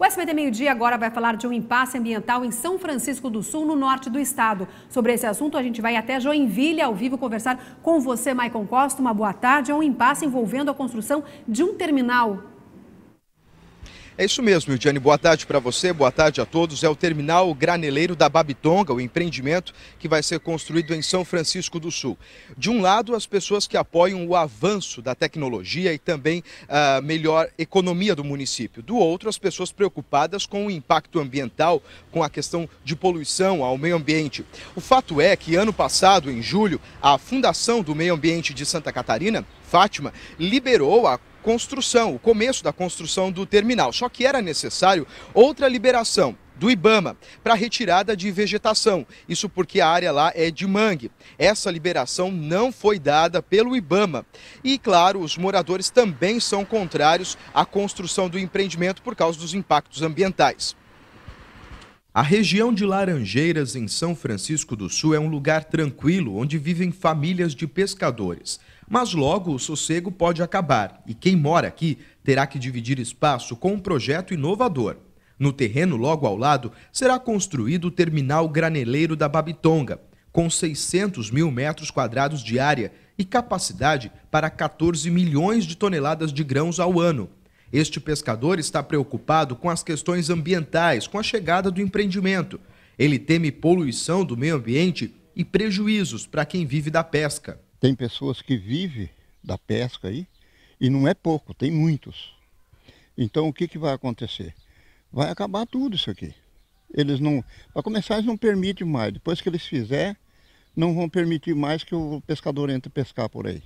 O SBT Meio Dia agora vai falar de um impasse ambiental em São Francisco do Sul, no norte do estado. Sobre esse assunto, a gente vai até Joinville ao vivo conversar com você, Maicon Costa. Uma boa tarde. É um impasse envolvendo a construção de um terminal é isso mesmo, Ildiane. Boa tarde para você, boa tarde a todos. É o terminal graneleiro da Babitonga, o empreendimento que vai ser construído em São Francisco do Sul. De um lado, as pessoas que apoiam o avanço da tecnologia e também a ah, melhor economia do município. Do outro, as pessoas preocupadas com o impacto ambiental, com a questão de poluição ao meio ambiente. O fato é que ano passado, em julho, a Fundação do Meio Ambiente de Santa Catarina Fátima, liberou a construção, o começo da construção do terminal. Só que era necessário outra liberação do Ibama para retirada de vegetação. Isso porque a área lá é de mangue. Essa liberação não foi dada pelo Ibama. E claro, os moradores também são contrários à construção do empreendimento por causa dos impactos ambientais. A região de Laranjeiras, em São Francisco do Sul, é um lugar tranquilo onde vivem famílias de pescadores. Mas logo o sossego pode acabar e quem mora aqui terá que dividir espaço com um projeto inovador. No terreno logo ao lado será construído o terminal graneleiro da Babitonga, com 600 mil metros quadrados de área e capacidade para 14 milhões de toneladas de grãos ao ano. Este pescador está preocupado com as questões ambientais, com a chegada do empreendimento. Ele teme poluição do meio ambiente e prejuízos para quem vive da pesca. Tem pessoas que vivem da pesca aí, e não é pouco, tem muitos. Então o que, que vai acontecer? Vai acabar tudo isso aqui. Eles não. Para começar, eles não permitem mais. Depois que eles fizerem, não vão permitir mais que o pescador entre pescar por aí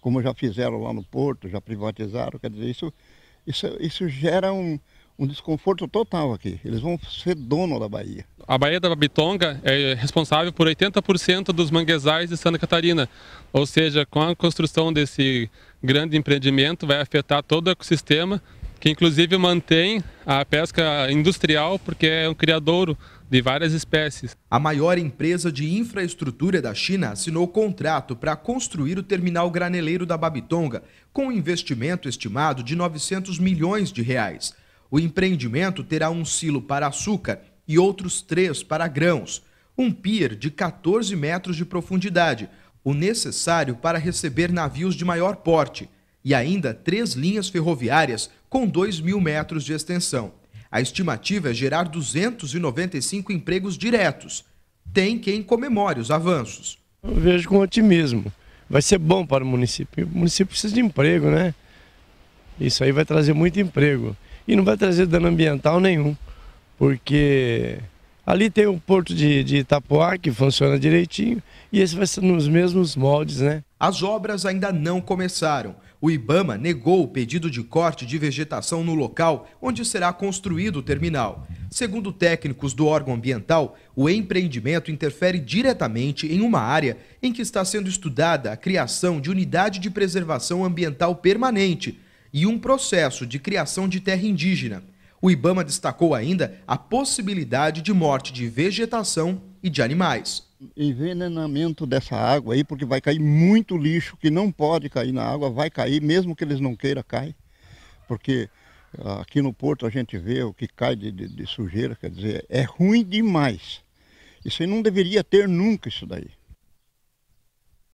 como já fizeram lá no Porto, já privatizaram, quer dizer, isso, isso, isso gera um, um desconforto total aqui. Eles vão ser dono da Bahia. A Baía da Bitonga é responsável por 80% dos manguezais de Santa Catarina. Ou seja, com a construção desse grande empreendimento, vai afetar todo o ecossistema que inclusive mantém a pesca industrial porque é um criadouro de várias espécies. A maior empresa de infraestrutura da China assinou contrato para construir o terminal graneleiro da Babitonga, com um investimento estimado de 900 milhões de reais. O empreendimento terá um silo para açúcar e outros três para grãos, um pier de 14 metros de profundidade, o necessário para receber navios de maior porte e ainda três linhas ferroviárias com 2 mil metros de extensão. A estimativa é gerar 295 empregos diretos. Tem quem comemore os avanços. Eu vejo com otimismo. Vai ser bom para o município. O município precisa de emprego, né? Isso aí vai trazer muito emprego. E não vai trazer dano ambiental nenhum, porque Ali tem o porto de, de Itapuá, que funciona direitinho, e esse vai ser nos mesmos moldes, né? As obras ainda não começaram. O Ibama negou o pedido de corte de vegetação no local onde será construído o terminal. Segundo técnicos do órgão ambiental, o empreendimento interfere diretamente em uma área em que está sendo estudada a criação de unidade de preservação ambiental permanente e um processo de criação de terra indígena. O Ibama destacou ainda a possibilidade de morte de vegetação e de animais. Envenenamento dessa água aí, porque vai cair muito lixo que não pode cair na água, vai cair, mesmo que eles não queiram, cai. Porque ah, aqui no porto a gente vê o que cai de, de, de sujeira, quer dizer, é ruim demais. Isso aí não deveria ter nunca isso daí.